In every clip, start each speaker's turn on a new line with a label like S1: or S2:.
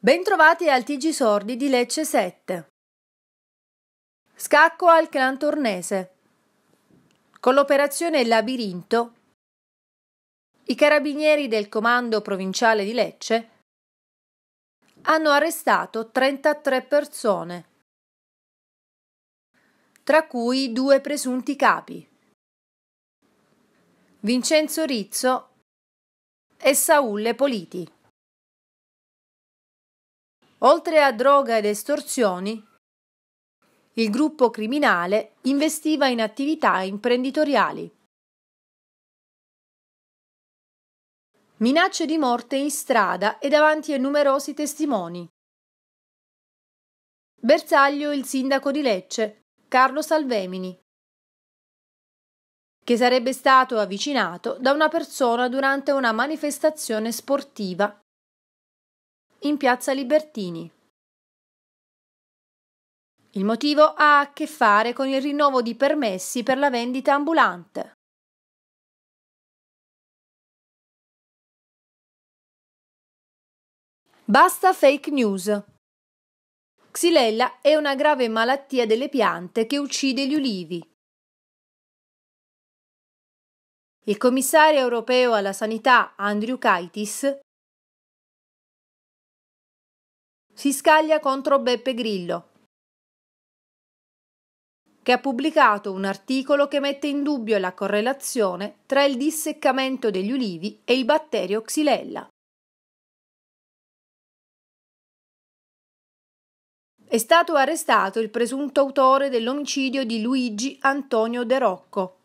S1: Bentrovati al TG Sordi di Lecce 7. Scacco al clan tornese. Con l'operazione Labirinto, i carabinieri del comando provinciale di Lecce hanno arrestato 33 persone, tra cui due presunti capi, Vincenzo Rizzo e Saulle Politi. Oltre a droga ed estorsioni, il gruppo criminale investiva in attività imprenditoriali.
S2: Minacce di morte in strada e davanti a numerosi testimoni. Bersaglio
S1: il sindaco di Lecce, Carlo Salvemini, che sarebbe stato avvicinato da una persona durante una manifestazione sportiva in piazza Libertini.
S2: Il motivo ha a che fare con il rinnovo di permessi per la vendita ambulante. Basta fake news. Xylella è una
S1: grave malattia delle piante che uccide gli ulivi. Il commissario europeo alla sanità Andrew Kaitis
S2: si scaglia contro Beppe Grillo, che ha pubblicato un articolo che mette in dubbio la correlazione tra il disseccamento degli ulivi e il batterio Xylella. È stato arrestato il presunto autore dell'omicidio di Luigi Antonio De Rocco,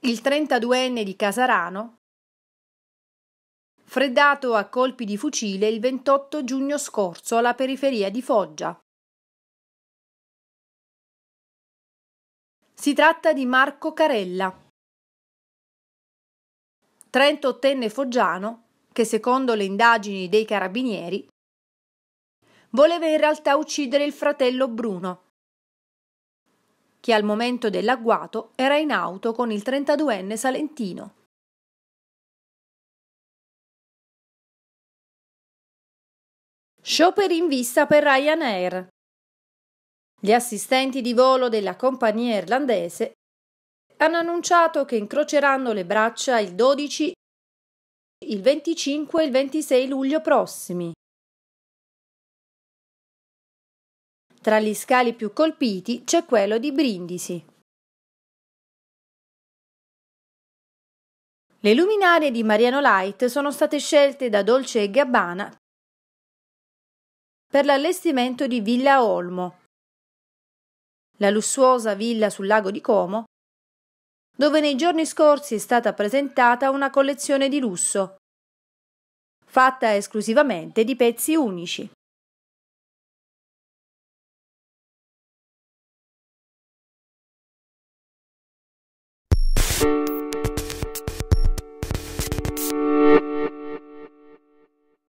S1: il 32enne di Casarano, freddato a colpi di fucile il 28 giugno scorso alla periferia di Foggia.
S2: Si tratta di Marco Carella, 38enne foggiano che
S1: secondo le indagini dei carabinieri voleva in realtà uccidere il fratello Bruno, che al momento dell'agguato era in auto
S2: con il 32enne salentino. Scioperi in vista per Ryanair.
S1: Gli assistenti di volo della compagnia irlandese hanno annunciato che incroceranno le braccia il 12, il 25
S2: e il 26 luglio prossimi. Tra gli scali più colpiti c'è quello di Brindisi.
S1: Le luminarie di Mariano Light sono state scelte da Dolce e Gabbana per l'allestimento di Villa Olmo, la lussuosa villa sul lago di Como, dove nei giorni scorsi è stata presentata una collezione di lusso,
S2: fatta esclusivamente di pezzi unici.